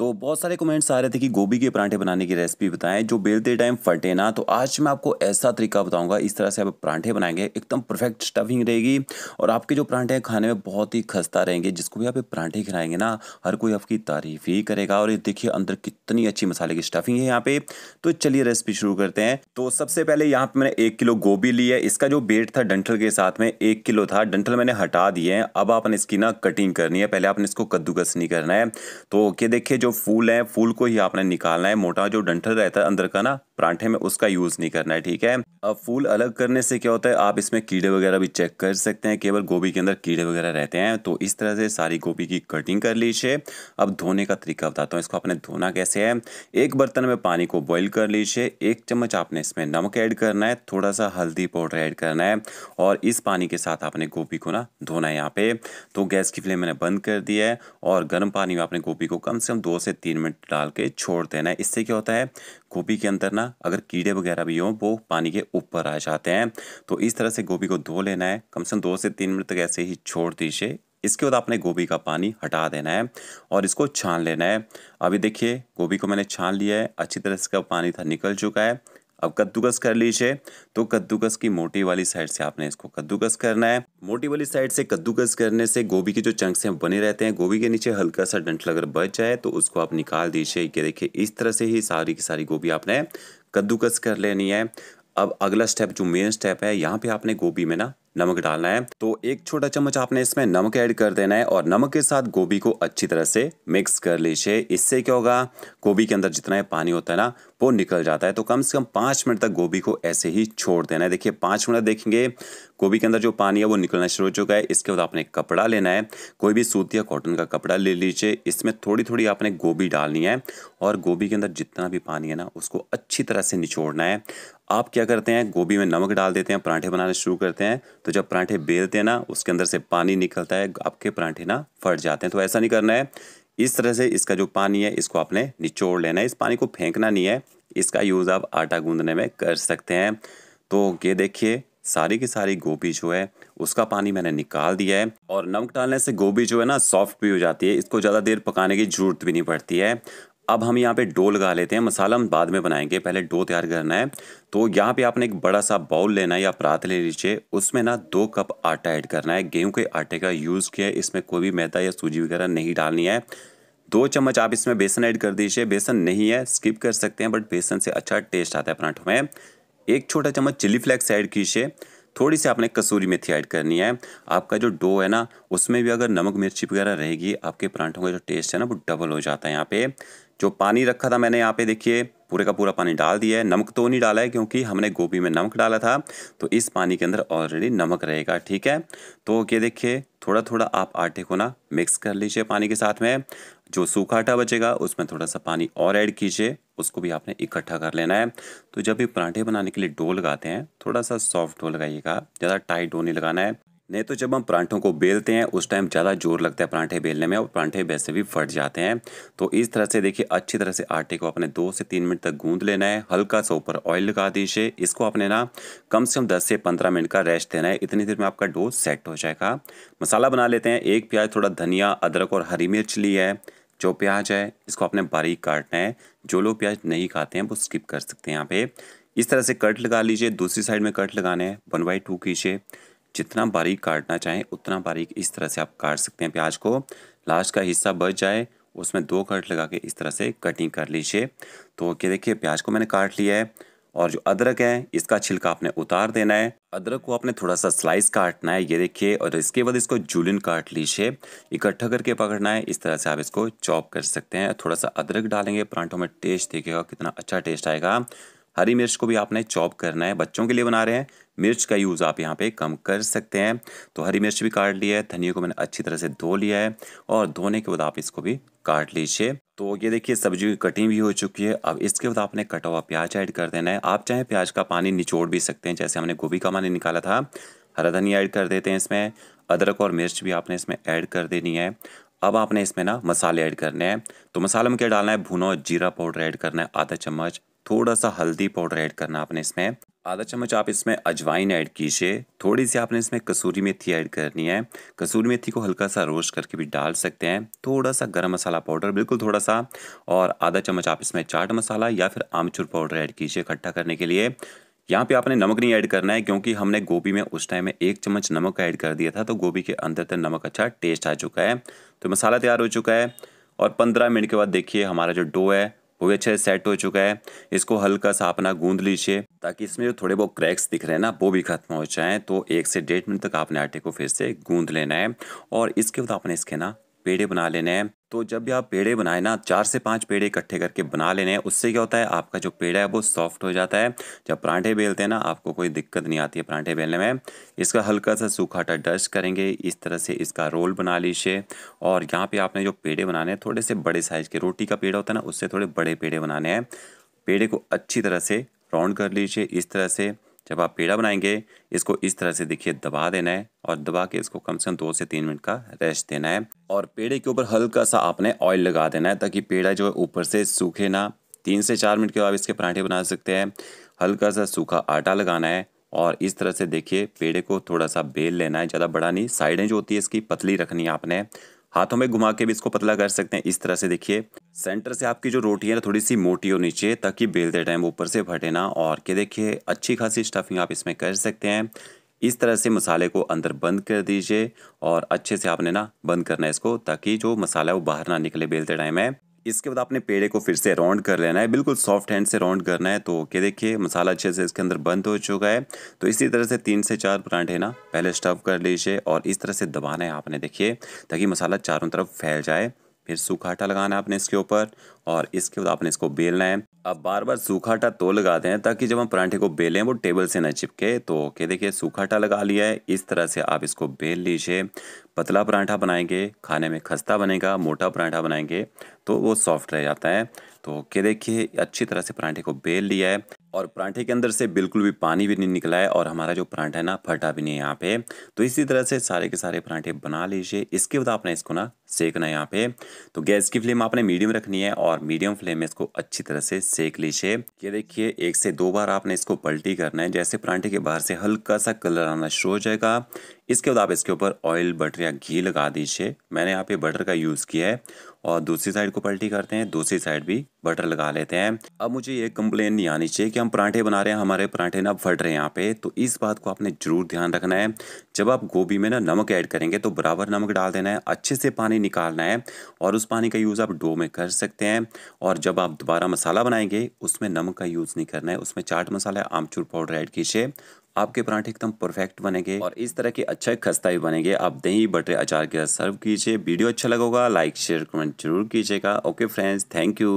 तो बहुत सारे कमेंट्स आ रहे थे कि गोभी के परांठे बनाने की रेसिपी बताएं जो बेलते टाइम फटे ना तो आज मैं आपको ऐसा तरीका बताऊंगा इस तरह से आप परांठे बनाएंगे एकदम परफेक्ट स्टफिंग रहेगी और आपके जो परांठे हैं खाने में बहुत ही खस्ता रहेंगे जिसको भी आप परांठे खिलाएंगे ना हर कोई आपकी तारीफ ही करेगा और ये देखिए अंदर कितनी अच्छी मसाले की स्टफिंग है यहाँ पे तो चलिए रेसिपी शुरू करते हैं तो सबसे पहले यहाँ पे मैंने एक किलो गोभी ली है इसका जो बेट था डंठल के साथ में एक किलो था डंठल मैंने हटा दिए हैं अब आपने इसकी ना कटिंग करनी है पहले आपने इसको कद्दूकस नहीं करना है तो ओके देखिए जो फूल है फूल को ही आपने निकालना है मोटा जो डंठल रहता है अंदर का ना परांठे में उसका यूज़ नहीं करना है ठीक है अब फूल अलग करने से क्या होता है आप इसमें कीड़े वगैरह भी चेक कर सकते हैं केवल गोभी के अंदर कीड़े वगैरह रहते हैं तो इस तरह से सारी गोभी की कटिंग कर लीजिए अब धोने का तरीका बताता हूँ इसको आपने धोना कैसे है एक बर्तन में पानी को बॉइल कर लीजिए एक चम्मच आपने इसमें नमक ऐड करना है थोड़ा सा हल्दी पाउडर ऐड करना है और इस पानी के साथ आपने गोभी को ना धोना है यहाँ पे तो गैस की फ्लेम मैंने बंद कर दी है और गर्म पानी में आपने गोभी को कम से कम दो से तीन मिनट डाल के छोड़ देना है इससे क्या होता है गोभी के अंदर ना अगर कीड़े वगैरह भी हों वो पानी के ऊपर आ जाते हैं तो इस तरह से गोभी को धो लेना है कम से कम दो से तीन मिनट तक ऐसे ही छोड़ दीजिए इसके बाद आपने गोभी का पानी हटा देना है और इसको छान लेना है अभी देखिए गोभी को मैंने छान लिया है अच्छी तरह से इसका पानी था निकल चुका है अब कद्दूकस कर लीजिए तो कद्दूकस की मोटी वाली साइड से आपने इसको कद्दूकस करना है मोटी वाली साइड से कद्दूकस करने से गोभी के जो चंक्स हैं बने रहते हैं गोभी के नीचे हल्का सा डंटल अगर बच जाए तो उसको आप निकाल दीजिए ये देखिए इस तरह से ही सारी की सारी गोभी आपने कद्दूकस कर लेनी है अब अगला स्टेप जो मेन स्टेप है यहाँ पे आपने गोभी में ना नमक डालना है तो एक छोटा चम्मच आपने इसमें नमक ऐड कर देना है और नमक के साथ गोभी को अच्छी तरह से मिक्स कर लीजिए इससे क्या होगा गोभी के अंदर जितना है पानी होता है ना वो निकल जाता है तो कम से कम पाँच मिनट तक गोभी को ऐसे ही छोड़ देना है देखिए पाँच मिनट देखेंगे गोभी के अंदर जो पानी है वो निकलना शुरू हो चुका है इसके बाद आपने कपड़ा लेना है कोई भी सूत या कॉटन का कपड़ा ले लीजिए इसमें थोड़ी थोड़ी आपने गोभी डालनी है और गोभी के अंदर जितना भी पानी है ना उसको अच्छी तरह से निचोड़ना है आप क्या करते हैं गोभी में नमक डाल देते हैं पराठे बनाना शुरू करते हैं तो जब पराठे बेलते हैं ना उसके अंदर से पानी निकलता है आपके पराठे ना फट जाते हैं तो ऐसा नहीं करना है इस तरह से इसका जो पानी है इसको आपने निचोड़ लेना है इस पानी को फेंकना नहीं है इसका यूज़ आप आटा गूंदने में कर सकते हैं तो ये देखिए सारी की सारी गोभी जो है उसका पानी मैंने निकाल दिया है और नमक डालने से गोभी जो है ना सॉफ्ट भी हो जाती है इसको ज़्यादा देर पकाने की ज़रूरत भी नहीं पड़ती है अब हम यहाँ पे डो लगा लेते हैं मसाला हम बाद में बनाएंगे पहले डो तैयार करना है तो यहाँ पे आपने एक बड़ा सा बाउल लेना है या परात ले लीजिए उसमें ना दो कप आटा ऐड करना है गेहूं के आटे का यूज़ किया है इसमें कोई भी मैदा या सूजी वगैरह नहीं डालनी है दो चम्मच आप इसमें बेसन ऐड कर दीजिए बेसन नहीं है स्किप कर सकते हैं बट बेसन से अच्छा टेस्ट आता है पराठों में एक छोटा चम्मच चिली फ्लेक्स ऐड कीजिए थोड़ी सी आपने कसूरी मेथी ऐड करनी है आपका जो डो है ना उसमें भी अगर नमक मिर्ची वगैरह रहेगी आपके परांठों का जो टेस्ट है ना वो डबल हो जाता है यहाँ पे जो पानी रखा था मैंने यहाँ पे देखिए पूरे का पूरा पानी डाल दिया है नमक तो नहीं डाला है क्योंकि हमने गोभी में नमक डाला था तो इस पानी के अंदर ऑलरेडी नमक रहेगा ठीक है तो ये देखिए थोड़ा थोड़ा आप आटे को ना मिक्स कर लीजिए पानी के साथ में जो सूखा आटा बचेगा उसमें थोड़ा सा पानी और ऐड कीजिए उसको भी आपने इकट्ठा कर लेना है तो जब भी पराठे बनाने के लिए डो लगाते हैं थोड़ा सा सॉफ्ट डो लगाइएगा ज़्यादा टाइट डो नहीं लगाना है नहीं तो जब हम परांठों को बेलते हैं उस टाइम ज़्यादा जोर लगता है परांठे बेलने में और परांठे वैसे भी फट जाते हैं तो इस तरह से देखिए अच्छी तरह से आटे को अपने दो से तीन मिनट तक गूंद लेना है हल्का सा ऊपर ऑयल लगा दीजिए इसको आपने ना कम से कम दस से पंद्रह मिनट का रेस्ट देना है इतनी देर में आपका डो सेट हो जाएगा मसाला बना लेते हैं एक प्याज थोड़ा धनिया अदरक और हरी मिर्च ली है जो प्याज है इसको आपने बारीक काटना है जो लोग प्याज नहीं खाते हैं वो स्किप कर सकते हैं यहाँ पे इस तरह से कट लगा लीजिए दूसरी साइड में कट लगाने हैं वन बाई टू कीजिए जितना बारीक काटना चाहें उतना बारीक इस तरह से आप काट सकते हैं प्याज को लास्ट का हिस्सा बच जाए उसमें दो कट लगा के इस तरह से कटिंग कर लीजिए तो ओके देखिए प्याज को मैंने काट लिया है और जो अदरक है इसका छिलका आपने उतार देना है अदरक को आपने थोड़ा सा स्लाइस काटना है ये देखिए और इसके बाद इसको जूलिन काट लीजिए इकट्ठा करके पकड़ना है इस तरह से आप इसको चॉप कर सकते हैं थोड़ा सा अदरक डालेंगे परांठों में टेस्ट देखेगा कितना अच्छा टेस्ट आएगा हरी मिर्च को भी आपने चॉप करना है बच्चों के लिए बना रहे हैं मिर्च का यूज़ आप यहाँ पे कम कर सकते हैं तो हरी मिर्च भी काट लिया है धनिया को मैंने अच्छी तरह से धो लिया है और धोने के बाद आप इसको भी काट लीजिए तो ये देखिए सब्जी की कटिंग भी हो चुकी है अब इसके बाद आपने कटा हुआ प्याज ऐड कर देना है आप चाहे प्याज का पानी निचोड़ भी सकते हैं जैसे हमने गोभी का पानी निकाला था हरा धनिया ऐड कर देते हैं इसमें अदरक और मिर्च भी आपने इसमें ऐड कर देनी है अब आपने इसमें ना मसाले ऐड करने हैं तो मसाले में क्या डालना है भुना जीरा पाउडर ऐड करना है आधा चम्मच थोड़ा सा हल्दी पाउडर ऐड करना आपने इसमें आधा चम्मच आप इसमें अजवाइन ऐड कीजिए थोड़ी सी आपने इसमें कसूरी मेथी ऐड करनी है कसूरी मेथी को हल्का सा रोस्ट करके भी डाल सकते हैं थोड़ा सा गरम मसाला पाउडर बिल्कुल थोड़ा सा और आधा चम्मच आप इसमें चाट मसाला या फिर आमचूर पाउडर ऐड कीजिए इकट्ठा करने के लिए यहाँ पे आपने नमक नहीं ऐड करना है क्योंकि हमने गोभी में उस टाइम में एक चम्मच नमक ऐड कर दिया था तो गोभी के अंदर तक नमक अच्छा टेस्ट आ चुका है तो मसाला तैयार हो चुका है और पंद्रह मिनट के बाद देखिए हमारा जो डो है वो अच्छे सेट हो चुका है इसको हल्का सा अपना गूंद लीजिए ताकि इसमें जो थोड़े बहुत क्रैक्स दिख रहे हैं ना वो भी खत्म हो जाए तो एक से डेढ़ मिनट तक आपने आटे को फिर से गूंद लेना है और इसके बाद आपने इसके ना पेड़े बना लेने हैं तो जब भी आप पेड़े बनाए ना चार से पांच पेड़े इकट्ठे करके बना लेने हैं उससे क्या होता है आपका जो पेड़ा है वो सॉफ्ट हो जाता है जब परांठे बेलते हैं ना आपको कोई दिक्कत नहीं आती है परांठे बेलने में इसका हल्का सा सूखा डस्ट करेंगे इस तरह से इसका रोल बना लीजिए और यहाँ पे आपने जो पेड़े बनाने हैं थोड़े से बड़े साइज़ के रोटी का पेड़ा होता है ना उससे थोड़े बड़े पेड़े बनाने हैं पेड़े को अच्छी तरह से राउंड कर लीजिए इस तरह से जब आप पेड़ा बनाएंगे इसको इस तरह से देखिए दबा देना है और दबा के इसको कम से कम दो से तीन मिनट का रेस्ट देना है और पेड़े के ऊपर हल्का सा आपने ऑयल लगा देना है ताकि पेड़ा जो है ऊपर से सूखे ना तीन से चार मिनट के बाद इसके पराठे बना सकते हैं हल्का सा सूखा आटा लगाना है और इस तरह से देखिए पेड़े को थोड़ा सा बेल लेना है ज़्यादा बड़ा नहीं साइडें जो होती है इसकी पतली रखनी है आपने हाथों में घुमा के भी इसको पतला कर सकते हैं इस तरह से देखिए सेंटर से आपकी जो रोटी है ना थोड़ी सी मोटी होनी चाहिए ताकि बेलते टाइम ऊपर से फटे ना और के देखिए अच्छी खासी स्टफिंग आप इसमें कर सकते हैं इस तरह से मसाले को अंदर बंद कर दीजिए और अच्छे से आपने ना बंद करना है इसको ताकि जो मसाला है वो बाहर ना निकले बेलते टाइम है इसके बाद आपने पेड़े को फिर से राउंड कर लेना है बिल्कुल सॉफ्ट हैंड से राउंड करना है तो ओके देखिए मसाला अच्छे से इसके अंदर बंद हो चुका है तो इसी तरह से तीन से चार परांठे ना पहले स्टव कर लीजिए और इस तरह से दबाना है आपने देखिए ताकि मसाला चारों तरफ फैल जाए फिर सूखा आटा लगाना है आपने इसके ऊपर और इसके बाद आपने इसको बेलना है अब बार बार सूखा आटा तो लगाते हैं ताकि जब हम परांठे को बेलें वो टेबल से ना चिपके तो ओके देखिए सूखा आटा लगा लिया है इस तरह से आप इसको बेल लीजिए पतला परांठा बनाएंगे खाने में खस्ता बनेगा मोटा परांठा बनाएंगे तो वो सॉफ्ट रह जाता है तो ओके देखिए अच्छी तरह से परांठे को बेल लिया है और पराठे के अंदर से बिल्कुल भी पानी भी नहीं निकला है और हमारा जो परांठा है ना फटा भी नहीं है यहाँ पे तो इसी तरह से सारे के सारे परांठे बना लीजिए इसके बाद आपने इसको ना सेकना है यहाँ पे तो गैस की फ्लेम आपने मीडियम रखनी है और मीडियम फ्लेम में इसको अच्छी तरह से सेक लीजिए ये देखिए एक से दो बार आपने इसको पलटी करना है जैसे परांठे के बाहर से हल्का सा कलर आना शुरू हो जाएगा इसके बाद आप इसके ऊपर ऑयल बटर या घी लगा दीजिए मैंने यहाँ पे बटर का यूज़ किया है और दूसरी साइड को पलटी करते हैं दूसरी साइड भी बटर लगा लेते हैं अब मुझे ये कंप्लेन नहीं आनी चाहिए कि हम पराठे बना रहे हैं हमारे पराठे ना फट रहे हैं यहाँ पे तो इस बात को आपने ज़रूर ध्यान रखना है जब आप गोभी में ना नमक ऐड करेंगे तो बराबर नमक डाल देना है अच्छे से पानी निकालना है और उस पानी का यूज़ आप डो में कर सकते हैं और जब आप दोबारा मसाला बनाएंगे उसमें नमक का यूज़ नहीं करना है उसमें चाट मसाला आमचूर पाउडर ऐड कीजिए आपके पराठे एकदम परफेक्ट बनेंगे और इस तरह के अच्छे खस्ता भी बनेंगे आप दही बटर अचार के साथ सर्व कीजिए वीडियो अच्छा लगेगा लाइक शेयर कमेंट जरूर कीजिएगा ओके फ्रेंड्स थैंक यू